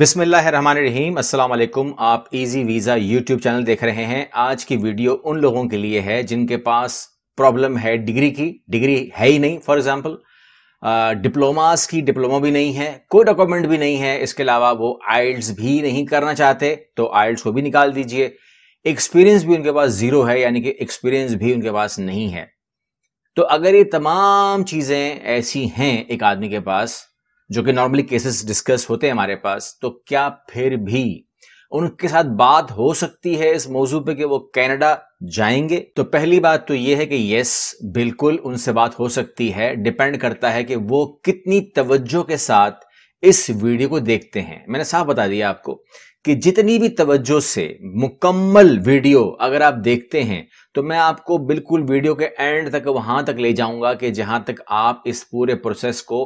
बिसमीम अल्लाम आप इजी वीज़ा यूट्यूब चैनल देख रहे हैं आज की वीडियो उन लोगों के लिए है जिनके पास प्रॉब्लम है डिग्री की डिग्री है ही नहीं फॉर एग्ज़ाम्पल डिप्लोमास की डिप्लोमा भी नहीं है कोई डॉक्यूमेंट भी नहीं है इसके अलावा वो आइल्स भी नहीं करना चाहते तो आइल्स को भी निकाल दीजिए एक्सपीरियंस भी उनके पास ज़ीरो है यानी कि एक्सपीरियंस भी उनके पास नहीं है तो अगर ये तमाम चीज़ें ऐसी हैं एक आदमी के पास जो कि नॉर्मली केसेस डिस्कस होते हैं हमारे पास तो क्या फिर भी उनके साथ बात हो सकती है इस मौजू पे कि वो कनाडा जाएंगे तो पहली बात तो ये है कि यस बिल्कुल उनसे बात हो सकती है डिपेंड करता है कि वो कितनी तवज्जो के साथ इस वीडियो को देखते हैं मैंने साफ बता दिया आपको कि जितनी भी तवज्जो से मुकम्मल वीडियो अगर आप देखते हैं तो मैं आपको बिल्कुल वीडियो के एंड तक वहां तक ले जाऊंगा कि जहां तक आप इस पूरे प्रोसेस को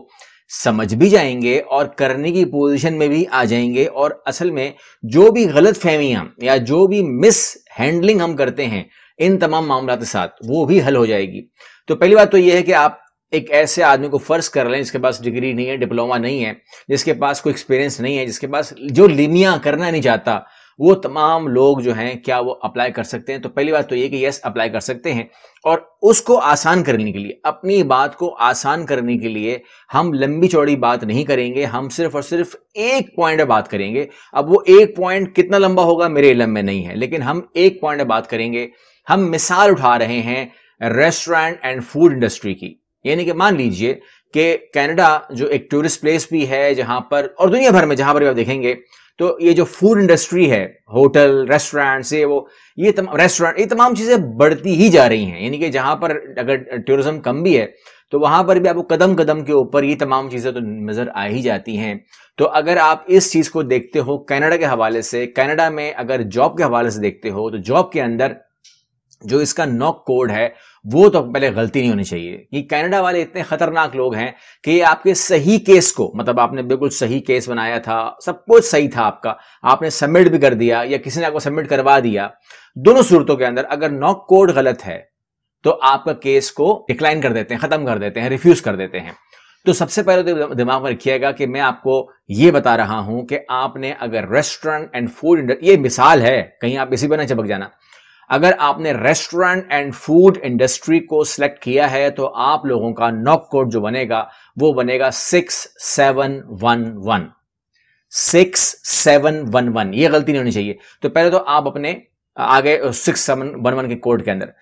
समझ भी जाएंगे और करने की पोजीशन में भी आ जाएंगे और असल में जो भी गलत फहमियां या जो भी मिस हैंडलिंग हम करते हैं इन तमाम मामला के साथ वो भी हल हो जाएगी तो पहली बात तो ये है कि आप एक ऐसे आदमी को फर्ज कर लें जिसके पास डिग्री नहीं है डिप्लोमा नहीं है जिसके पास कोई एक्सपीरियंस नहीं है जिसके पास जो लिमिया करना नहीं चाहता वो तमाम लोग जो हैं क्या वो अप्लाई कर सकते हैं तो पहली बात तो ये कि यस अप्लाई कर सकते हैं और उसको आसान करने के लिए अपनी बात को आसान करने के लिए हम लंबी चौड़ी बात नहीं करेंगे हम सिर्फ और सिर्फ एक पॉइंट बात करेंगे अब वो एक पॉइंट कितना लंबा होगा मेरे इलम में नहीं है लेकिन हम एक पॉइंट बात करेंगे हम मिसाल उठा रहे हैं रेस्टोरेंट एंड फूड इंडस्ट्री की यानी कि मान लीजिए कि कनाडा जो एक टूरिस्ट प्लेस भी है जहां पर और दुनिया भर में जहां पर भी आप देखेंगे तो ये जो फूड इंडस्ट्री है होटल रेस्टोरेंट ये वो ये रेस्टोरेंट ये तमाम चीज़ें बढ़ती ही जा रही हैं यानी कि जहाँ पर अगर टूरिज्म कम भी है तो वहां पर भी आपको कदम कदम के ऊपर ये तमाम चीज़ें तो नज़र आ ही जाती हैं तो अगर आप इस चीज़ को देखते हो कनाडा के हवाले से कनाडा में अगर जॉब के हवाले से देखते हो तो जॉब के अंदर जो इसका नॉक कोड है वो तो पहले गलती नहीं होनी चाहिए कि कनाडा वाले इतने खतरनाक लोग हैं कि आपके सही केस को मतलब आपने बिल्कुल सही केस बनाया था सब कुछ सही था आपका आपने सबमिट भी कर दिया या किसी ने आपको सबमिट करवा दिया दोनों सूरतों के अंदर अगर नॉक कोड गलत है तो आपका केस को डिक्लाइन कर देते हैं खत्म कर देते हैं रिफ्यूज कर देते हैं तो सबसे पहले तो दिमाग में रखिएगा कि मैं आपको ये बता रहा हूं कि आपने अगर रेस्टोरेंट एंड फूड ये मिसाल है कहीं आप इसी पर ना चपक जाना अगर आपने रेस्टोरेंट एंड फूड इंडस्ट्री को सिलेक्ट किया है तो आप लोगों का नॉक कोड जो बनेगा वो बनेगा six seven one one six seven one one ये गलती नहीं होनी चाहिए तो पहले तो आप अपने आगे सिक्स सेवन वन वन के कोड के अंदर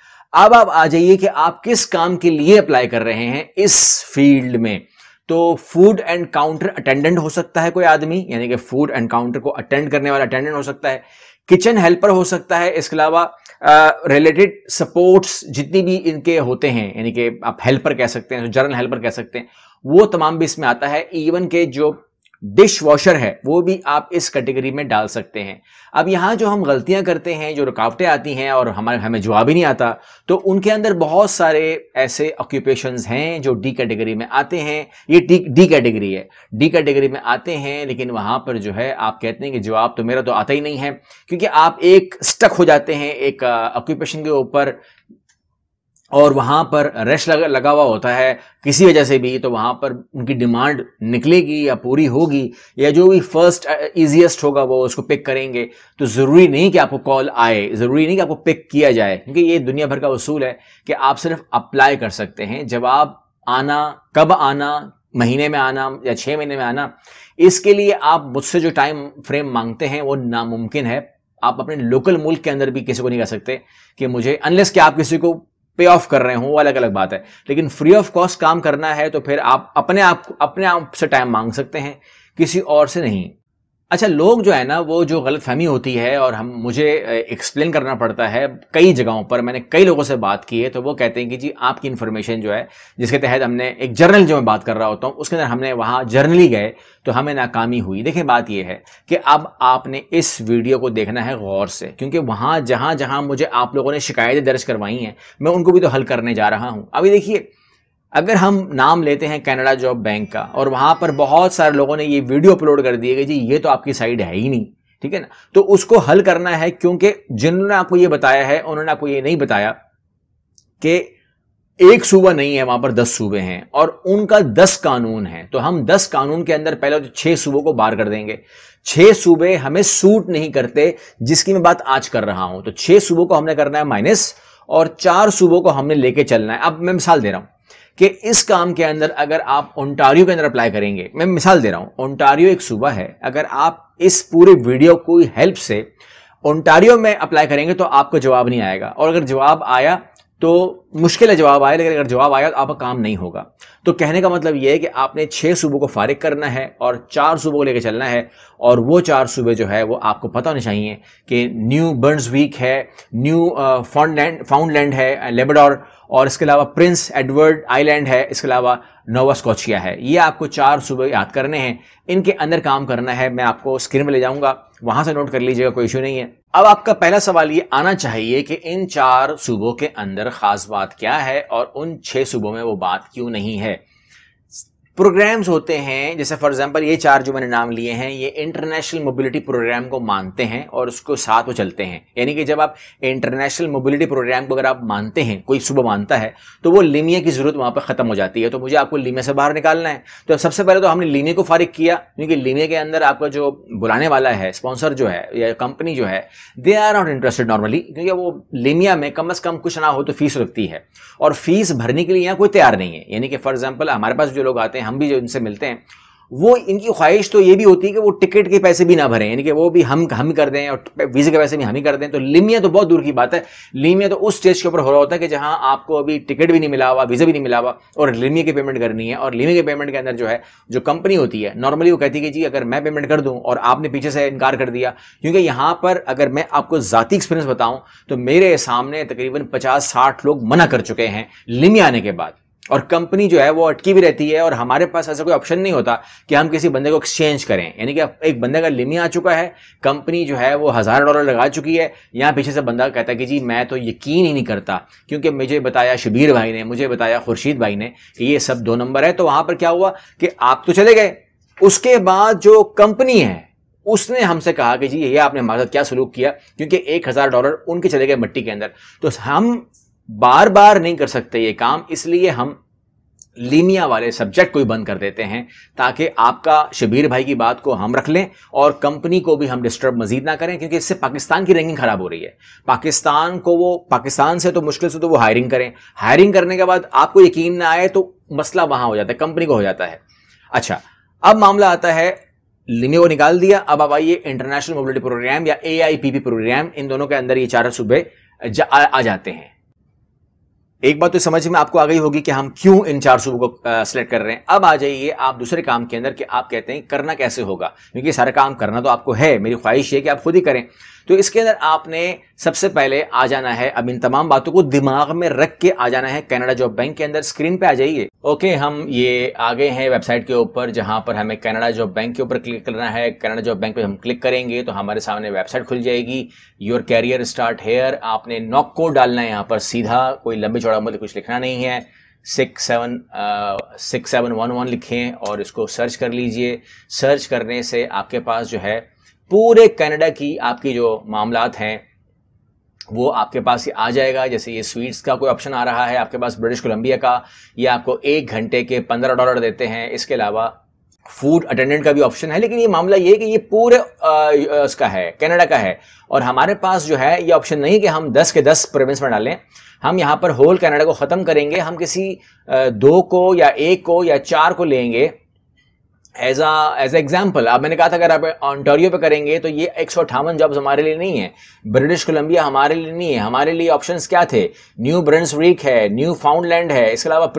अब आप आ जाइए कि आप किस काम के लिए अप्लाई कर रहे हैं इस फील्ड में तो फूड एंड काउंटर अटेंडेंट हो सकता है कोई आदमी यानी कि फूड एंड काउंटर को अटेंड करने वाला अटेंडेंट हो सकता है किचन हेल्पर हो सकता है इसके अलावा रिलेटेड सपोर्ट्स जितनी भी इनके होते हैं यानी कि आप हेल्पर कह सकते हैं जनरल हेल्पर कह सकते हैं वो तमाम भी इसमें आता है इवन के जो डिश वॉशर है वो भी आप इस कैटेगरी में डाल सकते हैं अब यहाँ जो हम गलतियाँ करते हैं जो रुकावटें आती हैं और हमारे हमें जवाब ही नहीं आता तो उनके अंदर बहुत सारे ऐसे ऑक्यूपेशन हैं जो डी कैटेगरी में आते हैं ये डी डी कैटेगरी है डी कैटेगरी में आते हैं लेकिन वहाँ पर जो है आप कहते हैं कि जवाब तो मेरा तो आता ही नहीं है क्योंकि आप एक स्टक हो जाते हैं एक ऑक्यूपेशन uh, के ऊपर और वहां पर रश लगा, लगा हुआ होता है किसी वजह से भी तो वहां पर उनकी डिमांड निकलेगी या पूरी होगी या जो भी फर्स्ट ईजिएस्ट uh, होगा वो उसको पिक करेंगे तो ज़रूरी नहीं कि आपको कॉल आए ज़रूरी नहीं कि आपको पिक किया जाए क्योंकि ये दुनिया भर का उसूल है कि आप सिर्फ अप्लाई कर सकते हैं जवाब आना कब आना महीने में आना या छः महीने में आना इसके लिए आप मुझसे जो टाइम फ्रेम मांगते हैं वो नामुमकिन है आप अपने लोकल मुल्क के अंदर भी किसी को नहीं कह सकते कि मुझे अनलेस कि आप किसी को पे ऑफ कर रहे हो वो अलग अलग बात है लेकिन फ्री ऑफ कॉस्ट काम करना है तो फिर आप अपने आप अपने आप से टाइम मांग सकते हैं किसी और से नहीं अच्छा लोग जो है ना वो जो गलत फहमी होती है और हम मुझे एक्सप्लेन करना पड़ता है कई जगहों पर मैंने कई लोगों से बात की है तो वो कहते हैं कि जी आपकी इन्फॉर्मेशन जो है जिसके तहत हमने एक जर्नल जो मैं बात कर रहा होता हूँ उसके अंदर हमने वहाँ जर्नली गए तो हमें नाकामी हुई देखें बात यह है कि अब आपने इस वीडियो को देखना है गौर से क्योंकि वहाँ जहाँ जहाँ मुझे आप लोगों ने शिकायतें दर्ज करवाई हैं मैं उनको भी तो हल करने जा रहा हूँ अभी देखिए अगर हम नाम लेते हैं कनाडा जॉब बैंक का और वहां पर बहुत सारे लोगों ने ये वीडियो अपलोड कर दिए कि जी ये तो आपकी साइड है ही नहीं ठीक है ना तो उसको हल करना है क्योंकि जिन्होंने आपको ये बताया है उन्होंने आपको ये नहीं बताया कि एक सूबा नहीं है वहां पर दस सूबे हैं और उनका दस कानून है तो हम दस कानून के अंदर पहले तो छह सूबों को बार कर देंगे छह सूबे हमें सूट नहीं करते जिसकी मैं बात आज कर रहा हूं तो छह सूबों को हमने करना है माइनस और चार सूबों को हमने लेके चलना है अब मैं मिसाल दे रहा हूं कि इस काम के अंदर अगर आप ओंटारियो के अंदर अप्लाई करेंगे मैं मिसाल दे रहा हूँ ओंटारियो एक सूबा है अगर आप इस पूरे वीडियो की हेल्प से ओंटारियो में अप्लाई करेंगे तो आपको जवाब नहीं आएगा और अगर जवाब आया तो मुश्किल है जवाब आया लेकिन अगर जवाब आया तो आपका काम नहीं होगा तो कहने का मतलब यह है कि आपने छः सूबों को फारिग करना है और चार सूबों को लेकर चलना है और वो चार सूबे जो है वो आपको पता होने चाहिए कि न्यू बर्न्स वीक है न्यू फाउंडलैंड फाउंडलैंड है लेबडोर और इसके अलावा प्रिंस एडवर्ड आइलैंड है इसके अलावा नोवा स्कॉचिया है ये आपको चार सूबे याद करने हैं इनके अंदर काम करना है मैं आपको स्क्रीन में ले जाऊंगा वहां से नोट कर लीजिएगा कोई इशू नहीं है अब आपका पहला सवाल ये आना चाहिए कि इन चार सूबों के अंदर खास बात क्या है और उन छह सूबों में वो बात क्यों नहीं है प्रोग्राम्स होते हैं जैसे फॉर एग्जांपल ये चार जो मैंने नाम लिए हैं ये इंटरनेशनल मोबिलिटी प्रोग्राम को मानते हैं और उसको साथ वो चलते हैं यानी कि जब आप इंटरनेशनल मोबिलिटी प्रोग्राम को अगर आप मानते हैं कोई सुबह मानता है तो वो लीमिया की जरूरत वहाँ पर खत्म हो जाती है तो मुझे आपको लीमिया से बाहर निकालना है तो सबसे पहले तो हमने लीमिया को फारिग किया क्योंकि लीमिया के अंदर आपका जो बुलाने वाला है स्पॉन्सर जो है या कंपनी जो है they are not interested normally क्योंकि वो लीमिया में कम अज कम कुछ ना हो तो फीस रखती है और फीस भरने के लिए यहाँ कोई तैयार नहीं है यानी कि फॉर एग्जाम्पल हमारे पास जो लोग आते हैं हम भी जो इनसे मिलते हैं वो इनकी ख्वाहिश तो ये भी होती है कि वो टिकट के पैसे भी ना भरें यानी कि वो भी हम हम कर दें और वीज़े के पैसे भी हम ही कर दें तो लिमिया तो बहुत दूर की बात है लिमिया तो उस स्टेज के ऊपर हो रहा होता है कि जहां आपको अभी टिकट भी नहीं मिला हुआ वीज़ा भी नहीं मिला हुआ और लिमिया की पेमेंट करनी है और लिमिया के पेमेंट के अंदर जो है जो कंपनी होती है नॉर्मली वो कहती है कि जी अगर मैं पेमेंट कर दूँ और आपने पीछे से इनकार कर दिया क्योंकि यहाँ पर अगर मैं आपको ज़ाती एक्सपीरियंस बताऊँ तो मेरे सामने तकरीबन पचास साठ लोग मना कर चुके हैं लिमिया आने के बाद और कंपनी जो है वो अटकी भी रहती है और हमारे पास ऐसा कोई ऑप्शन नहीं होता कि हम किसी बंदे को एक्सचेंज करें यानी कि एक बंदे का लिमी आ चुका है कंपनी जो है वो हज़ार डॉलर लगा चुकी है यहाँ पीछे से बंदा कहता है कि जी मैं तो यकीन ही नहीं करता क्योंकि मुझे बताया शबीर भाई ने मुझे बताया खुर्शीद भाई ने कि ये सब दो नंबर है तो वहां पर क्या हुआ कि आप तो चले गए उसके बाद जो कंपनी है उसने हमसे कहा कि जी ये आपने हमारे साथ क्या सलूक किया क्योंकि एक हज़ार डॉलर उनके चले गए मिट्टी के अंदर तो हम बार बार नहीं कर सकते ये काम इसलिए हम लीनिया वाले सब्जेक्ट को ही बंद कर देते हैं ताकि आपका शबीर भाई की बात को हम रख लें और कंपनी को भी हम डिस्टर्ब मजीद ना करें क्योंकि इससे पाकिस्तान की रैंकिंग खराब हो रही है पाकिस्तान को वो पाकिस्तान से तो मुश्किल से तो वो हायरिंग करें हायरिंग करने के बाद आपको यकीन ना आए तो मसला वहां हो जाता है कंपनी को हो जाता है अच्छा अब मामला आता है लिमियो को निकाल दिया अब अब आइए इंटरनेशनल मोबिलिटी प्रोग्राम या ए प्रोग्राम इन दोनों के अंदर ये चार सूबे जा, आ, आ जाते हैं एक बात तो समझ में आपको आ गई होगी कि हम क्यों इन चार सूबों को सिलेक्ट कर रहे हैं अब आ जाइए आप दूसरे काम के अंदर कि आप कहते हैं करना कैसे होगा क्योंकि सारा काम करना तो आपको है मेरी ख्वाहिश है कि आप खुद ही करें तो इसके अंदर आपने सबसे पहले आ जाना है अब इन तमाम बातों को दिमाग में रख के आ जाना है कनाडा जॉब बैंक के अंदर स्क्रीन पे आ जाइए ओके हम ये आगे हैं वेबसाइट के ऊपर जहां पर हमें कनाडा जॉब बैंक के ऊपर क्लिक करना है कनाडा जॉब बैंक पे हम क्लिक करेंगे तो हमारे सामने वेबसाइट खुल जाएगी योर कैरियर स्टार्ट हेयर आपने नॉक को डालना है यहाँ पर सीधा कोई लंबी चौड़ा मुझे कुछ लिखना नहीं है six seven six seven one one लिखें और इसको सर्च कर लीजिए सर्च करने से आपके पास जो है पूरे कनाडा की आपकी जो मामलात हैं वो आपके पास ही आ जाएगा जैसे ये स्वीट्स का कोई ऑप्शन आ रहा है आपके पास ब्रिटिश कोलंबिया का ये आपको एक घंटे के पंद्रह डॉलर देते हैं इसके अलावा फूड अटेंडेंट का भी ऑप्शन है लेकिन ये मामला ये कि ये पूरे उसका है कनाडा का है और हमारे पास जो है ये ऑप्शन नहीं कि हम 10 के 10 प्रोविंस में डालें हम यहाँ पर होल कनाडा को ख़त्म करेंगे हम किसी दो को या एक को या चार को लेंगे एज आ एज एग्जाम्पल अब मैंने कहा था अगर आप ऑन्टोरियो पे करेंगे तो ये एक सौ अठावन जॉब्स हमारे लिए नहीं है ब्रिटिश कोलंबिया हमारे लिए नहीं है हमारे लिए ऑप्शन क्या थे न्यू वीक है न्यू फाउंडलैंड है इसके अलावा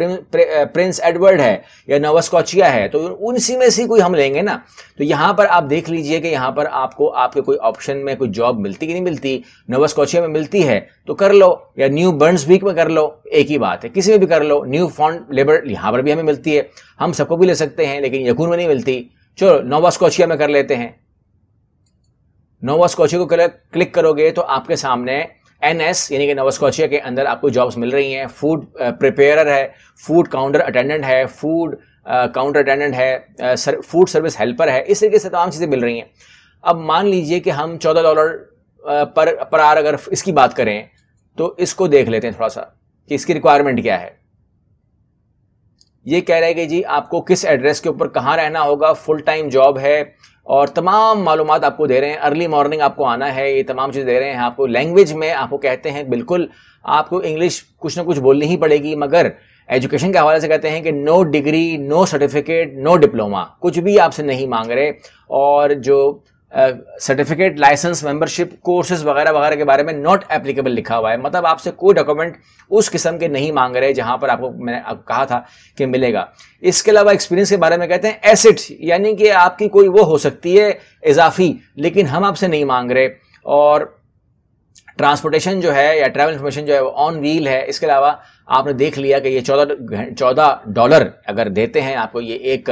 प्रिंस एडवर्ड है या नवस्कोचिया है तो उनसी में से कोई हम लेंगे ना तो यहाँ पर आप देख लीजिए कि यहाँ पर आपको आपके कोई ऑप्शन में कोई जॉब मिलती कि नहीं मिलती नवस्कोचिया में मिलती है तो कर लो या न्यू बर्नस वीक में कर लो एक ही बात है किसी में भी कर लो न्यू फाउंड लेबर यहाँ पर भी हमें मिलती है हम सबको भी ले सकते हैं लेकिन यकून में नहीं नहीं मिलती चलो नोवा नोवास्कोशिया में कर लेते हैं नोवा नोवास्कोशिया को क्लिक करोगे तो आपके सामने एन एस यानी कि नोवा नोवास्कोशिया के अंदर आपको जॉब्स मिल रही हैं फूड प्रिपेयरर है फूड काउंटर अटेंडेंट है फूड काउंटर अटेंडेंट है फूड सर्विस हेल्पर है इस तरीके से तमाम चीज़ें मिल रही हैं अब मान लीजिए कि हम चौदह डॉलर पर पर आर अगर इसकी बात करें तो इसको देख लेते हैं थोड़ा सा कि इसकी रिक्वायरमेंट क्या है ये कह रहे हैं कि जी आपको किस एड्रेस के ऊपर कहाँ रहना होगा फुल टाइम जॉब है और तमाम मालूम आपको दे रहे हैं अर्ली मॉर्निंग आपको आना है ये तमाम चीज़ दे रहे हैं आपको लैंग्वेज में आपको कहते हैं बिल्कुल आपको इंग्लिश कुछ ना कुछ बोलनी ही पड़ेगी मगर एजुकेशन के हवाले से कहते हैं कि no degree no certificate no diploma कुछ भी आपसे नहीं मांग रहे और जो सर्टिफिकेट लाइसेंस मेंबरशिप कोर्सेज वगैरह वगैरह के बारे में नॉट एप्लीकेबल लिखा हुआ है मतलब आपसे कोई डॉक्यूमेंट उस किस्म के नहीं मांग रहे जहां पर आपको मैंने आप कहा था कि मिलेगा इसके अलावा एक्सपीरियंस के बारे में कहते हैं एसिड यानी कि आपकी कोई वो हो सकती है इजाफी लेकिन हम आपसे नहीं मांग रहे और ट्रांसपोर्टेशन जो है या ट्रैवल इन्फॉर्मेशन जो है वो ऑन व्हील है इसके अलावा आपने देख लिया कि ये चौदह चौदह डॉलर अगर देते हैं आपको ये एक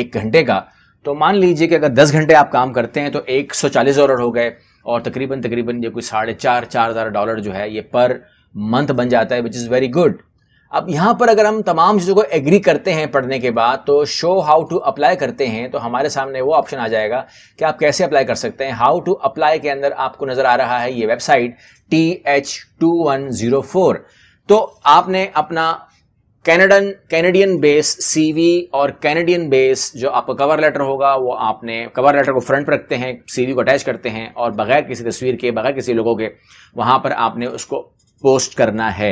एक घंटे का तो मान लीजिए कि अगर 10 घंटे आप काम करते हैं तो 140 डॉलर हो गए और तकरीबन तकरीबन ये कोई साढ़े चार चार हज़ार डॉलर जो है ये पर मंथ बन जाता है विच इज़ वेरी गुड अब यहाँ पर अगर हम तमाम चीज़ों को एग्री करते हैं पढ़ने के बाद तो शो हाउ टू अप्लाई करते हैं तो हमारे सामने वो ऑप्शन आ जाएगा कि आप कैसे अप्लाई कर सकते हैं हाउ टू अप्लाई के अंदर आपको नज़र आ रहा है ये website T H two one zero four तो आपने अपना कैनेडन कैनेडियन बेस सीवी और कैनेडियन बेस जो आपका कवर लेटर होगा वो आपने कवर लेटर को फ्रंट पर रखते हैं सीवी को अटैच करते हैं और बगैर किसी तस्वीर के बगैर किसी लोगों के वहां पर आपने उसको पोस्ट करना है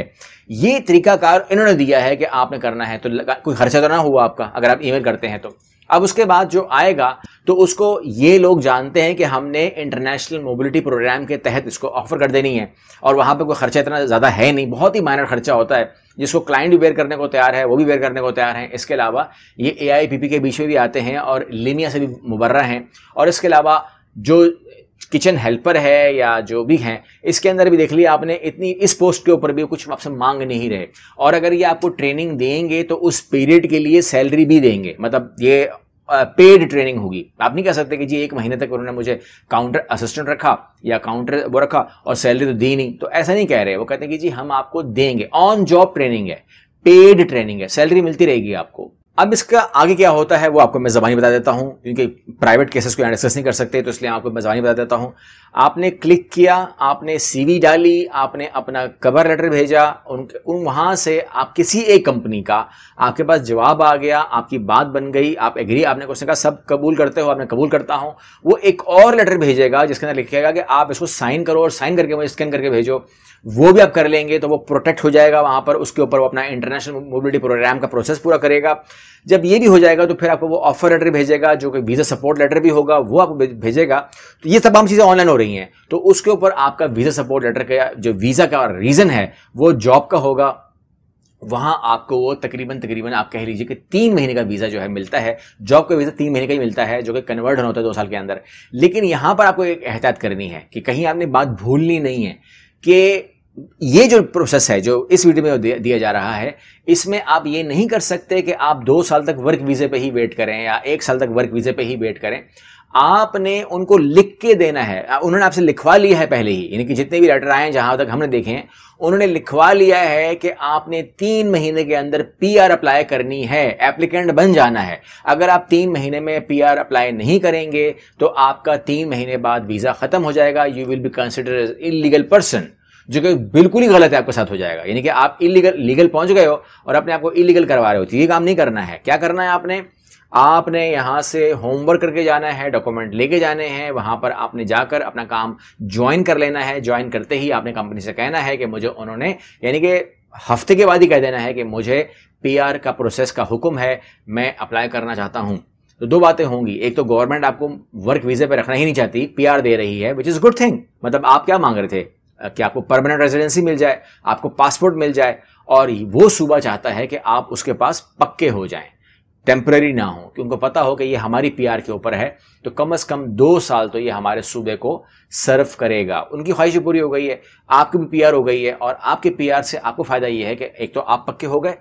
ये तरीकाकार इन्होंने दिया है कि आपने करना है तो कोई खर्चा तो ना हुआ आपका अगर आप ईमेल करते हैं तो अब उसके बाद जो आएगा तो उसको ये लोग जानते हैं कि हमने इंटरनेशनल मोबिलिटी प्रोग्राम के तहत इसको ऑफर कर देनी है और वहाँ पर कोई खर्चा इतना ज़्यादा है नहीं बहुत ही माइनर खर्चा होता है जिसको क्लाइंट भी बेयर करने को तैयार है वो भी बेयर करने को तैयार हैं इसके अलावा ये ए के बीच में भी आते हैं और लिनिया से भी मुबर्रा हैं और इसके अलावा जो किचन हेल्पर है या जो भी हैं इसके अंदर भी देख लिया आपने इतनी इस पोस्ट के ऊपर भी कुछ आपसे मांग नहीं रहे और अगर ये आपको ट्रेनिंग देंगे तो उस पीरियड के लिए सैलरी भी देंगे मतलब ये पेड ट्रेनिंग होगी आप नहीं कह सकते कि जी एक महीने तक उन्होंने मुझे काउंटर असिस्टेंट रखा या काउंटर वो रखा और सैलरी तो दी नहीं तो ऐसा नहीं कह रहे वो कहते हैं कि जी हम आपको देंगे ऑन जॉब ट्रेनिंग है पेड ट्रेनिंग है सैलरी मिलती रहेगी आपको अब इसका आगे क्या होता है वो आपको मैं ज़बानी बता देता हूँ क्योंकि प्राइवेट केसेस को यहाँ डिस्कस नहीं कर सकते तो इसलिए आपको मैं ज़बानी बता देता हूँ आपने क्लिक किया आपने सीवी डाली आपने अपना कवर लेटर भेजा उन, उन वहाँ से आप किसी एक कंपनी का आपके पास जवाब आ गया आपकी बात बन गई आप एग्री आपने क्वेश्चन का सब कबूल करते हो आपने कबूल करता हूँ वो एक और लेटर भेजेगा जिसके अंदर लिखेगा कि आप इसको साइन करो और साइन करके मुझे स्कैन करके भेजो वो भी आप कर लेंगे तो वो प्रोटेक्ट हो जाएगा वहां पर उसके ऊपर वो अपना इंटरनेशनल मोबिलिटी प्रोग्राम का प्रोसेस पूरा करेगा जब ये भी हो जाएगा तो फिर आपको वो ऑफर लेटर भेजेगा जो कि वीज़ा सपोर्ट लेटर भी होगा वो आपको भेजेगा तो ये तमाम चीज़ें ऑनलाइन हो रही हैं तो उसके ऊपर आपका वीज़ा सपोर्ट लेटर का जो वीज़ा का रीज़न है वो जॉब का होगा वहाँ आपको वो तकरीबन तकरीबन आप कह लीजिए कि तीन महीने का वीज़ा जो है मिलता है जॉब का वीज़ा तीन महीने का ही मिलता है जो कि कन्वर्ट होना होता है दो साल के अंदर लेकिन यहाँ पर आपको एक एहतियात करनी है कि कहीं आपने बात भूलनी नहीं है कि ये जो प्रोसेस है जो इस वीडियो में दिया जा रहा है इसमें आप ये नहीं कर सकते कि आप दो साल तक वर्क वीज़े पे ही वेट करें या एक साल तक वर्क वीज़े पे ही वेट करें आपने उनको लिख के देना है उन्होंने आपसे लिखवा लिया है पहले ही यानी कि जितने भी लेटर आए हैं जहां तक हमने देखे हैं उन्होंने लिखवा लिया है कि आपने तीन महीने के अंदर पीआर अप्लाई करनी है एप्लीकेंट बन जाना है अगर आप तीन महीने में पीआर अप्लाई नहीं करेंगे तो आपका तीन महीने बाद वीज़ा खत्म हो जाएगा you will be consider illegal person जो कि बिल्कुल ही गलत है आपके साथ हो जाएगा यानी कि आप इलीगल लीगल पहुंच गए हो और अपने आपको इलीगल करवा रहे हो तो ये काम नहीं करना है क्या करना है आपने आपने यहां से होमवर्क करके जाना है डॉक्यूमेंट लेके जाने हैं वहां पर आपने जाकर अपना काम ज्वाइन कर लेना है ज्वाइन करते ही आपने कंपनी से कहना है कि मुझे उन्होंने यानी कि हफ्ते के बाद ही कह देना है कि मुझे पीआर का प्रोसेस का हुक्म है मैं अप्लाई करना चाहता हूँ तो दो बातें होंगी एक तो गवर्नमेंट आपको वर्क वीज़े पर रखना ही नहीं चाहती पीआर दे रही है विच इज़ गुड थिंग मतलब आप क्या मांग रहे थे कि आपको परमानेंट रेजिडेंसी मिल जाए आपको पासपोर्ट मिल जाए और वो सूबा चाहता है कि आप उसके पास पक्के हो जाएं टेम्प्रेरी ना हो कि उनको पता हो कि ये हमारी पीआर के ऊपर है तो कम से कम दो साल तो ये हमारे सूबे को सर्व करेगा उनकी ख्वाहिश पूरी हो गई है आपकी भी पीआर हो गई है और आपके पीआर से आपको फ़ायदा ये है कि एक तो आप पक्के हो गए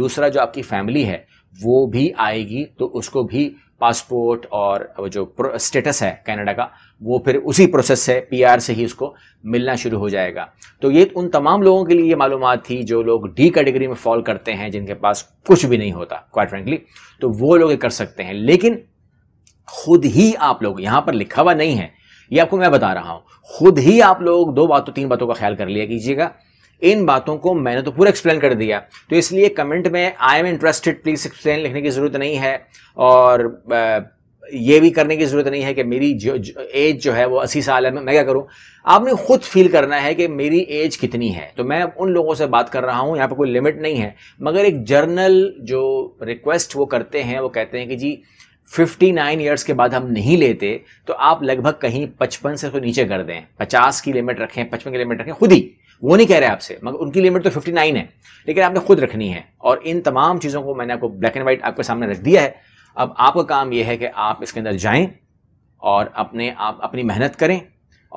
दूसरा जो आपकी फैमिली है वो भी आएगी तो उसको भी पासपोर्ट और जो स्टेटस है कनाडा का वो फिर उसी प्रोसेस से पी से ही उसको मिलना शुरू हो जाएगा तो ये उन तमाम लोगों के लिए ये मालूम थी जो लोग डी कैटेगरी में फॉल करते हैं जिनके पास कुछ भी नहीं होता क्वाइट फ्रेंकली तो वो लोग कर सकते हैं लेकिन खुद ही आप लोग यहां पर लिखा हुआ नहीं है ये आपको मैं बता रहा हूं खुद ही आप लोग दो बातों तीन बातों का ख्याल कर लिया कीजिएगा इन बातों को मैंने तो पूरा एक्सप्लेन कर दिया तो इसलिए कमेंट में I am interested please explain लिखने की ज़रूरत नहीं है और ये भी करने की ज़रूरत नहीं है कि मेरी जो, एज जो है वो अस्सी साल है मैं क्या करूं आपने खुद फील करना है कि मेरी एज कितनी है तो मैं उन लोगों से बात कर रहा हूं यहाँ पर कोई लिमिट नहीं है मगर एक जर्नल जो रिक्वेस्ट वो करते हैं वो कहते हैं कि जी 59 ईयर्स के बाद हम नहीं लेते तो आप लगभग कहीं पचपन से तो नीचे कर दें पचास की लिमिट रखें पचपन की लिमिट रखें खुद ही वो नहीं कह रहे आपसे मगर उनकी लिमिट तो 59 है लेकिन आपने खुद रखनी है और इन तमाम चीज़ों को मैंने आपको ब्लैक एंड वाइट आपके सामने रख दिया है अब आपका काम यह है कि आप इसके अंदर जाएं और अपने आप अपनी मेहनत करें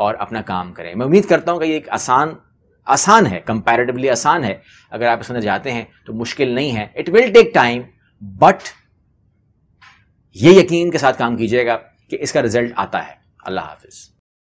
और अपना काम करें मैं उम्मीद करता हूँ कि ये एक आसान आसान है कंपैरेटिवली आसान है अगर आप इसके अंदर जाते हैं तो मुश्किल नहीं है it will take time but ये यकीन के साथ काम कीजिएगा कि इसका रिजल्ट आता है अल्लाह हाफिज़